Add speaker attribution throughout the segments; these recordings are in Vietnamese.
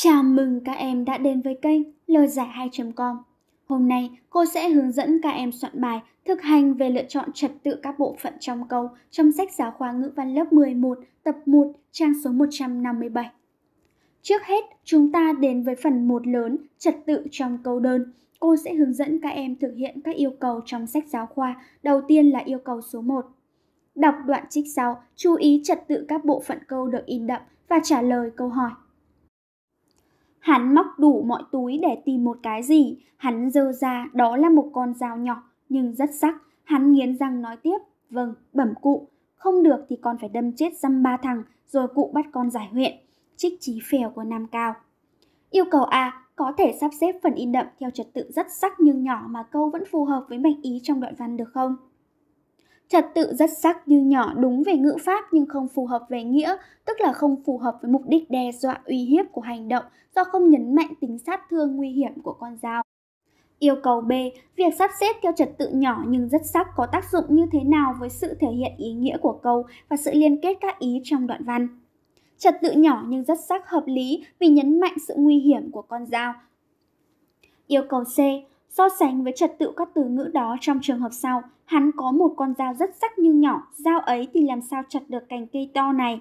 Speaker 1: Chào mừng các em đã đến với kênh Lời Giải 2.com. Hôm nay, cô sẽ hướng dẫn các em soạn bài thực hành về lựa chọn trật tự các bộ phận trong câu trong sách giáo khoa ngữ văn lớp 11, tập 1, trang số 157. Trước hết, chúng ta đến với phần 1 lớn trật tự trong câu đơn. Cô sẽ hướng dẫn các em thực hiện các yêu cầu trong sách giáo khoa. Đầu tiên là yêu cầu số 1. Đọc đoạn trích sau, chú ý trật tự các bộ phận câu được in đậm và trả lời câu hỏi. Hắn móc đủ mọi túi để tìm một cái gì, hắn dơ ra đó là một con dao nhỏ nhưng rất sắc, hắn nghiến răng nói tiếp, vâng, bẩm cụ, không được thì con phải đâm chết dăm ba thằng rồi cụ bắt con giải huyện, trích trí phèo của Nam Cao. Yêu cầu A, có thể sắp xếp phần in đậm theo trật tự rất sắc nhưng nhỏ mà câu vẫn phù hợp với mệnh ý trong đoạn văn được không? Trật tự rất sắc như nhỏ đúng về ngữ pháp nhưng không phù hợp về nghĩa, tức là không phù hợp với mục đích đe dọa uy hiếp của hành động do không nhấn mạnh tính sát thương nguy hiểm của con dao. Yêu cầu B, việc sắp xếp theo trật tự nhỏ nhưng rất sắc có tác dụng như thế nào với sự thể hiện ý nghĩa của câu và sự liên kết các ý trong đoạn văn. Trật tự nhỏ nhưng rất sắc hợp lý vì nhấn mạnh sự nguy hiểm của con dao. Yêu cầu C, So sánh với trật tự các từ ngữ đó trong trường hợp sau, hắn có một con dao rất sắc nhưng nhỏ, dao ấy thì làm sao chặt được cành cây to này.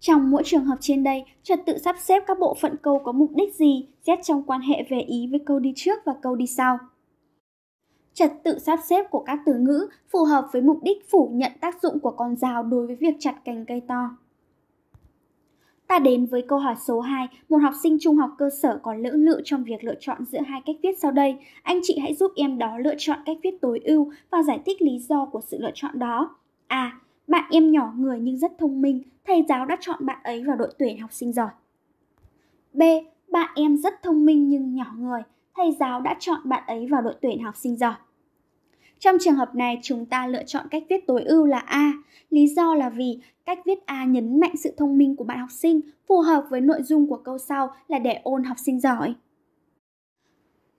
Speaker 1: Trong mỗi trường hợp trên đây, trật tự sắp xếp các bộ phận câu có mục đích gì, xét trong quan hệ về ý với câu đi trước và câu đi sau. Trật tự sắp xếp của các từ ngữ phù hợp với mục đích phủ nhận tác dụng của con dao đối với việc chặt cành cây to. Ta đến với câu hỏi số 2, một học sinh trung học cơ sở còn lưỡng lự trong việc lựa chọn giữa hai cách viết sau đây. Anh chị hãy giúp em đó lựa chọn cách viết tối ưu và giải thích lý do của sự lựa chọn đó. A. À, bạn em nhỏ người nhưng rất thông minh, thầy giáo đã chọn bạn ấy vào đội tuyển học sinh giỏi. B. Bạn em rất thông minh nhưng nhỏ người, thầy giáo đã chọn bạn ấy vào đội tuyển học sinh giỏi. Trong trường hợp này, chúng ta lựa chọn cách viết tối ưu là A. Lý do là vì cách viết A nhấn mạnh sự thông minh của bạn học sinh phù hợp với nội dung của câu sau là để ôn học sinh giỏi.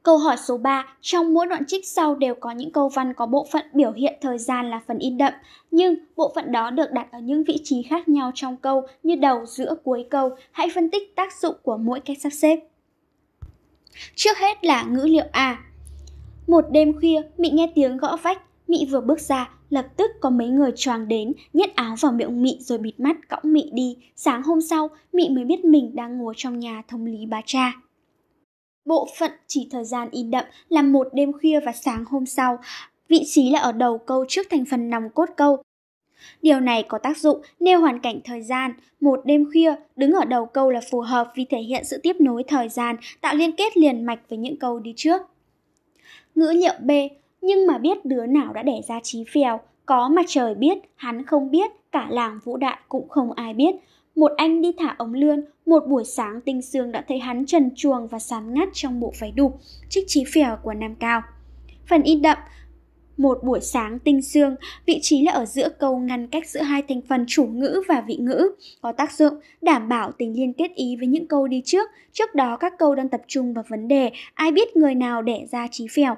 Speaker 1: Câu hỏi số 3, trong mỗi đoạn trích sau đều có những câu văn có bộ phận biểu hiện thời gian là phần in đậm, nhưng bộ phận đó được đặt ở những vị trí khác nhau trong câu như đầu, giữa, cuối câu. Hãy phân tích tác dụng của mỗi cách sắp xếp. Trước hết là ngữ liệu A. Một đêm khuya, Mị nghe tiếng gõ vách. Mị vừa bước ra, lập tức có mấy người choàng đến, nhét áo vào miệng Mị rồi bịt mắt cõng Mị đi. Sáng hôm sau, Mị mới biết mình đang ngồi trong nhà thông lý bà cha. Bộ phận chỉ thời gian in đậm là một đêm khuya và sáng hôm sau, vị trí là ở đầu câu trước thành phần nòng cốt câu. Điều này có tác dụng nêu hoàn cảnh thời gian, một đêm khuya đứng ở đầu câu là phù hợp vì thể hiện sự tiếp nối thời gian, tạo liên kết liền mạch với những câu đi trước ngữ liệu B, nhưng mà biết đứa nào đã đẻ ra trí phèo, có mà trời biết, hắn không biết, cả làng vũ đại cũng không ai biết. Một anh đi thả ống lươn, một buổi sáng tinh sương đã thấy hắn trần chuồng và sám ngắt trong bộ váy đục, trích trí phèo của Nam Cao. Phần in đậm, một buổi sáng tinh sương, vị trí là ở giữa câu ngăn cách giữa hai thành phần chủ ngữ và vị ngữ, có tác dụng đảm bảo tính liên kết ý với những câu đi trước, trước đó các câu đang tập trung vào vấn đề ai biết người nào để ra trí phèo.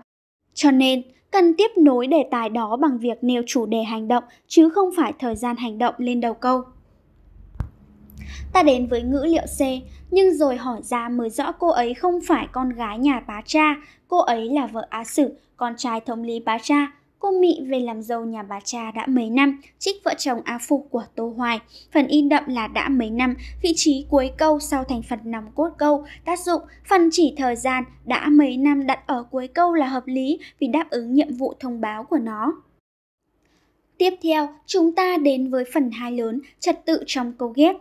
Speaker 1: Cho nên, cần tiếp nối đề tài đó bằng việc nêu chủ đề hành động chứ không phải thời gian hành động lên đầu câu. Ta đến với ngữ liệu C, nhưng rồi hỏi ra mới rõ cô ấy không phải con gái nhà bá cha, cô ấy là vợ Á Sử, con trai thống lý bá cha. Cô Mị về làm dâu nhà bà cha đã mấy năm, trích vợ chồng á Phục của Tô Hoài. Phần in đậm là đã mấy năm, vị trí cuối câu sau thành phần nằm cốt câu, tác dụng, phần chỉ thời gian đã mấy năm đặt ở cuối câu là hợp lý vì đáp ứng nhiệm vụ thông báo của nó. Tiếp theo, chúng ta đến với phần hai lớn, trật tự trong câu ghép.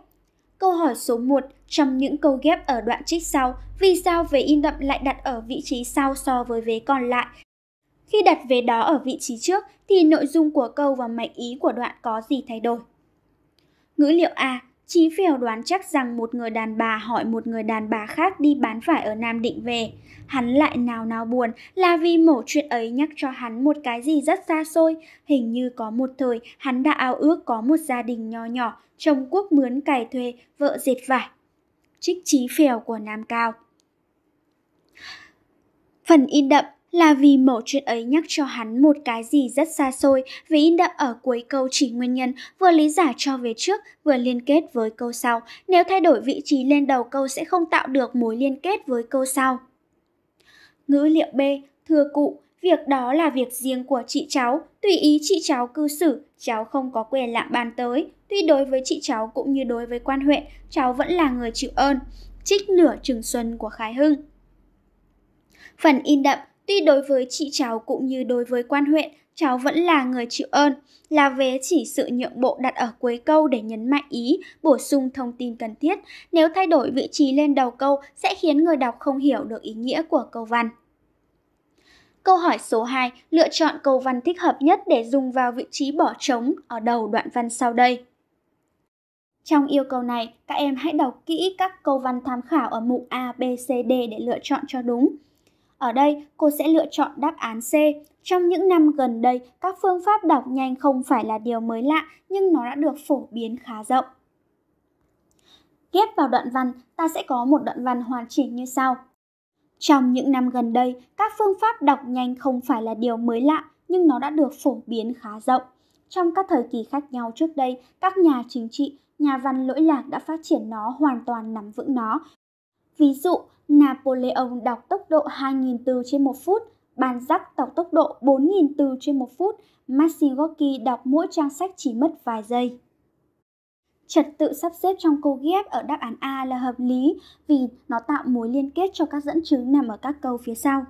Speaker 1: Câu hỏi số 1 trong những câu ghép ở đoạn trích sau, vì sao về in đậm lại đặt ở vị trí sau so với vế còn lại? Khi đặt vế đó ở vị trí trước thì nội dung của câu và mạch ý của đoạn có gì thay đổi? Ngữ liệu A Chí Phèo đoán chắc rằng một người đàn bà hỏi một người đàn bà khác đi bán vải ở Nam Định về. Hắn lại nào nào buồn là vì mẩu chuyện ấy nhắc cho hắn một cái gì rất xa xôi. Hình như có một thời hắn đã ao ước có một gia đình nho nhỏ, chồng quốc mướn cày thuê, vợ dệt vải. Trích Chí Phèo của Nam Cao Phần in đậm là vì mẫu chuyện ấy nhắc cho hắn một cái gì rất xa xôi vì in đậm ở cuối câu chỉ nguyên nhân vừa lý giải cho về trước vừa liên kết với câu sau. Nếu thay đổi vị trí lên đầu câu sẽ không tạo được mối liên kết với câu sau. Ngữ liệu B, thưa cụ, việc đó là việc riêng của chị cháu, tùy ý chị cháu cư xử, cháu không có quyền lạm bàn tới. Tuy đối với chị cháu cũng như đối với quan huyện, cháu vẫn là người chịu ơn. Trích nửa trường xuân của Khái Hưng. Phần in đậm Tuy đối với chị cháu cũng như đối với quan huyện, cháu vẫn là người chịu ơn, là vế chỉ sự nhượng bộ đặt ở cuối câu để nhấn mạnh ý, bổ sung thông tin cần thiết. Nếu thay đổi vị trí lên đầu câu sẽ khiến người đọc không hiểu được ý nghĩa của câu văn. Câu hỏi số 2, lựa chọn câu văn thích hợp nhất để dùng vào vị trí bỏ trống ở đầu đoạn văn sau đây. Trong yêu cầu này, các em hãy đọc kỹ các câu văn tham khảo ở mục A, B, C, D để lựa chọn cho đúng. Ở đây, cô sẽ lựa chọn đáp án C. Trong những năm gần đây, các phương pháp đọc nhanh không phải là điều mới lạ, nhưng nó đã được phổ biến khá rộng. Ghép vào đoạn văn, ta sẽ có một đoạn văn hoàn chỉnh như sau. Trong những năm gần đây, các phương pháp đọc nhanh không phải là điều mới lạ, nhưng nó đã được phổ biến khá rộng. Trong các thời kỳ khác nhau trước đây, các nhà chính trị, nhà văn lỗi lạc đã phát triển nó hoàn toàn nắm vững nó Ví dụ, Napoleon đọc tốc độ 2.000 từ trên một phút, Ban Giác đọc tốc độ 4.000 từ trên một phút, Maxigoki đọc mỗi trang sách chỉ mất vài giây. Trật tự sắp xếp trong câu ghép ở đáp án A là hợp lý vì nó tạo mối liên kết cho các dẫn chứng nằm ở các câu phía sau.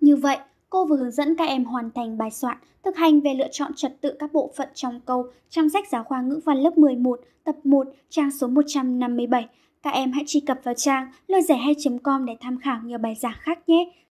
Speaker 1: Như vậy, cô vừa hướng dẫn các em hoàn thành bài soạn, thực hành về lựa chọn trật tự các bộ phận trong câu trong sách giáo khoa ngữ văn lớp 11, tập 1, trang số 157 các em hãy truy cập vào trang lời giải hay.com để tham khảo nhiều bài giảng khác nhé.